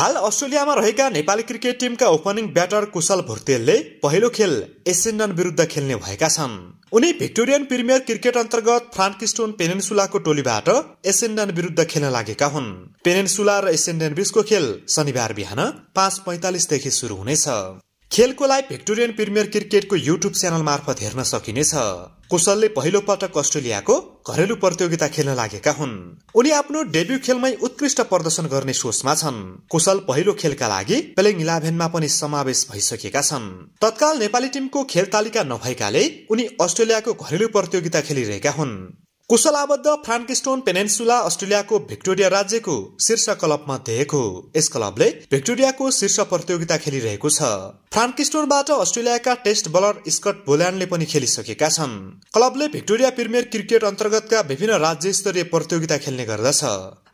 हाल अस्ट्रेलियामा रहेका नेपाली क्रिकेट टिमका ओपनिङ ब्याटर कुशल भुर्तेलले पहिलो खेल एसेन्डन विरुद्ध खेल्ने भएका छन् उनी भिक्टोरियन प्रिमियर क्रिकेट अन्तर्गत फ्रान्किस्टोन पेनेन्सुलाको टोलीबाट एसेन्डन विरुद्ध खेल्न लागेका हुन् पेनेन्सुला र एसेन्डन बीचको खेल शनिबार बिहान पाँच पैँतालिसदेखि सुरु हुनेछ खेलको लागि भिक्टोरियन प्रिमियर क्रिकेटको युट्युब च्यानल मार्फत हेर्न सकिनेछ कुशलले पहिलो पटक अस्ट्रेलियाको घरेलु प्रतियोगिता खेल्न लागेका हुन् उनी आफ्नो डेब्यू खेलमै उत्कृष्ट प्रदर्शन गर्ने सोचमा छन् कुशल पहिलो खेलका लागि पेलिङ इलेभेनमा पनि समावेश भइसकेका छन् तत्काल नेपाली टिमको खेल तालिका नभएकाले उनी अस्ट्रेलियाको घरेलु प्रतियोगिता खेलिरहेका हुन् कुशल कुशलाबद्ध फ्रान्किस्टोन पेनेन्सुला अस्ट्रेलियाको भिक्टोरिया राज्यको शीर्ष क्लब मध्ये हो यस क्लबले भिक्टोरियाको शीर्ष प्रतियोगिता खेलिरहेको छ फ्रान्किस्टोनबाट अस्ट्रेलियाका टेस्ट बलर स्कट बोल्यानले पनि खेलिसकेका छन् क्लबले भिक्टोरिया प्रिमियर क्रिकेट अन्तर्गतका विभिन्न राज्य स्तरीय प्रतियोगिता खेल्ने गर्दछ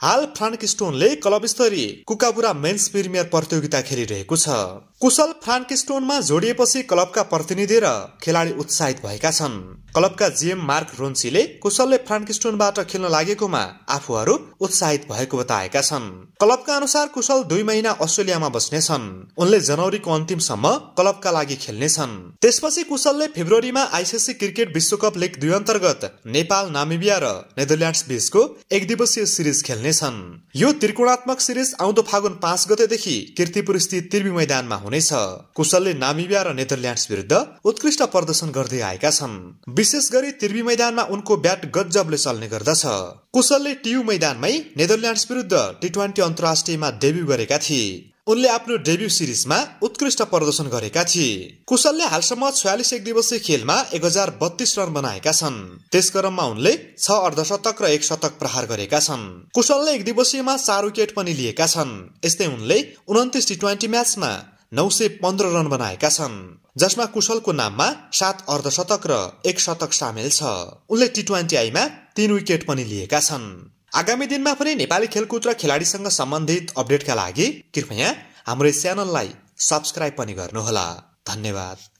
हाल फ्रान्किस्टोनले क्लब स्तरीय कुकाबुरा मेन्स प्रिमियर प्रतियोगिता खेलिरहेको छ कुशल फ्रान्किस्टोनमा जोडिएपछि क्लबका प्रतिनिधि र खेलाडी उत्साहित भएका छन् क्लबका जिएम मार्क रोन्सीले कुशलले फ्रान्किस्टोनबाट खेल्न लागेकोमा आफूहरू उत्साहित भएको बताएका छन् क्लबका अनुसार कुशल दुई महिना अस्ट्रेलियामा बस्नेछन् उनले जनवरीको अन्तिमसम्म क्लबका लागि खेल्नेछन् त्यसपछि कुशलले फेब्रुअरीमा आइसिसी क्रिकेट विश्वकप लिग दुई अन्तर्गत नेपाल नामिबिया र नेदरल्यान्ड्स बीचको एक दिवसीय सिरिज खेल्नेछन् यो त्रिकोणात्मक सिरिज आउँदो फागुन पाँच गतेदेखि किर्तिपुर स्थित त्रिवी मैदानमा हुनेछ कुशलले नामिबिया र नेदरल्यान्ड्स विरुद्ध उत्कृष्ट प्रदर्शन गर्दै आएका छन् विशेष गरी त्रिवी मैदानमा उनको ब्याट गजबले चल्ने गर्दछ कुशलले टियु मैदानमै नेदरल्यान्ड्स विरुद्ध टी ट्वेन्टी अन्तर्राष्ट्रियमा डेब्यू गरेका थिए उनले आफ्नो डेब्यू सिरिजमा उत्कृष्ट प्रदर्शन गरेका थिए कुशलले हालसम्म छयालिस एक दिवसीय खेलमा एक हजार बत्तीस रन बनाएका छन् त्यस क्रममा उनले छ अर्धशतक र एक शतक प्रहार गरेका छन् कुशलले एक दिवसीयमा चार विकेट पनि लिएका छन् यस्तै उनले उन्तिस टी ट्वेन्टी म्याचमा नौ सय पन्ध्र रन बनाएका छन् जसमा कुशलको नाममा सात अर्धशतक र एक शतक सामेल छ उनले टी ट्वेन्टी आईमा तीन विकेट पनि लिएका छन् आगामी दिनमा पनि नेपाली खेलकुद र खेलाडीसँग सम्बन्धित अपडेटका लागि कृपया हाम्रो च्यानललाई सब्सक्राइब पनि गर्नुहोला धन्यवाद